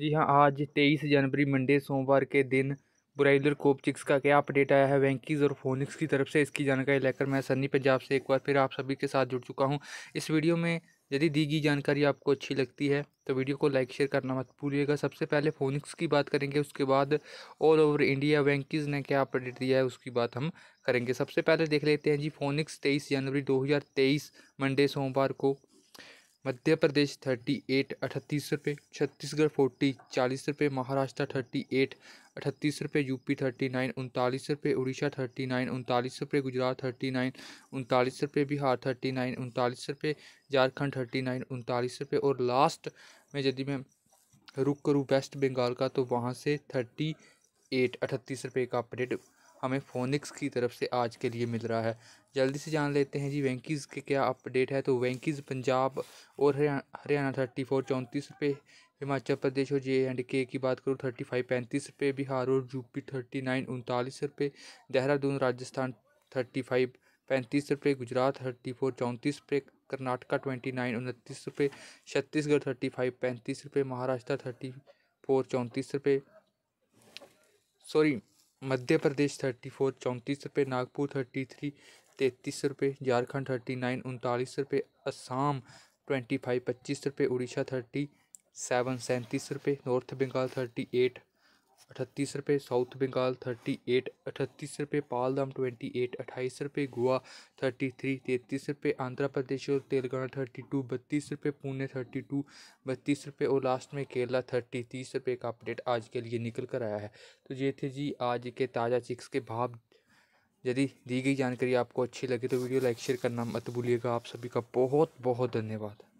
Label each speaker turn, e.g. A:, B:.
A: जी हाँ आज तेईस जनवरी मंडे सोमवार के दिन ब्राइलर कोपचिक्स का क्या अपडेट आया है वैंकीज और फोनिक्स की तरफ से इसकी जानकारी लेकर मैं सन्नी पंजाब से एक बार फिर आप सभी के साथ जुड़ चुका हूँ इस वीडियो में यदि दी गई जानकारी आपको अच्छी लगती है तो वीडियो को लाइक शेयर करना मत भूलिएगा सबसे पहले फोनिक्स की बात करेंगे उसके बाद ऑल ओवर इंडिया वैंकीज़ ने क्या अपडेट दिया है उसकी बात हम करेंगे सबसे पहले देख लेते हैं जी फोनिक्स तेईस जनवरी दो मंडे सोमवार को मध्य प्रदेश थर्टी एट अठतीस रुपये छत्तीसगढ़ फोर्टी चालीस रुपये महाराष्ट्र थर्टी एट अठतीस रुपये यूपी थर्टी नाइन उनतालीस रुपये उड़ीसा थर्टी नाइन उनतालीस रुपये गुजरात थर्टी नाइन उनतालीस रुपये बिहार थर्टी नाइन उनतालीस रुपये झारखंड थर्टी नाइन उनतालीस रुपये और लास्ट में यदि मैं रुक करूँ वेस्ट बंगाल का तो वहाँ से थर्टी एट अठतीस रुपये का अपडेट हमें फोनिक्स की तरफ से आज के लिए मिल रहा है जल्दी से जान लेते हैं जी वेंकीज़ के क्या अपडेट है तो वेंकीज़ पंजाब और हरियाणा थर्टी फोर चौंतीस रुपये हिमाचल प्रदेश और जे एंड के की बात करूँ थर्टी फाइव पैंतीस रुपये बिहार और यूपी थर्टी नाइन उनतालीस रुपये देहरादून राजस्थान थर्टी फाइव पैंतीस रुपये गुजरात थर्टी फोर चौंतीस रुपये कर्नाटका ट्वेंटी नाइन उनतीस रुपये छत्तीसगढ़ थर्टी फाइव पैंतीस रुपये महाराष्ट्र थर्टी फोर चौंतीस रुपये sorry Madhya Pradesh thirty four चौंतीस रुपये नागपुर थर्टी थ्री तैंतीस रुपये झारखंड थर्टी नाइन उनतालीस रुपये असम ट्वेंटी फाइव पच्चीस रुपये उड़ीसा थर्टी सेवन सैंतीस रुपये नॉर्थ बंगाल थर्टी एट अठतीस रुपये साउथ बंगाल थर्टी एट अठतीस रुपये पालदाम ट्वेंटी एट अट्ठाईस रुपये गोवा थर्टी थ्री तैंतीस रुपये आंध्र प्रदेश और तेलंगाना थर्टी टू बत्तीस रुपये पुणे थर्टी टू बत्तीस रुपये और लास्ट में केरला थर्टी तीस रुपये का अपडेट आज के लिए निकल कर आया है तो ये थे जी आज के ताज़ा चिक्स के भाव यदि दी गई जानकारी आपको अच्छी लगी तो वीडियो लाइक शेयर करना मत भूलिएगा आप सभी का बहुत बहुत धन्यवाद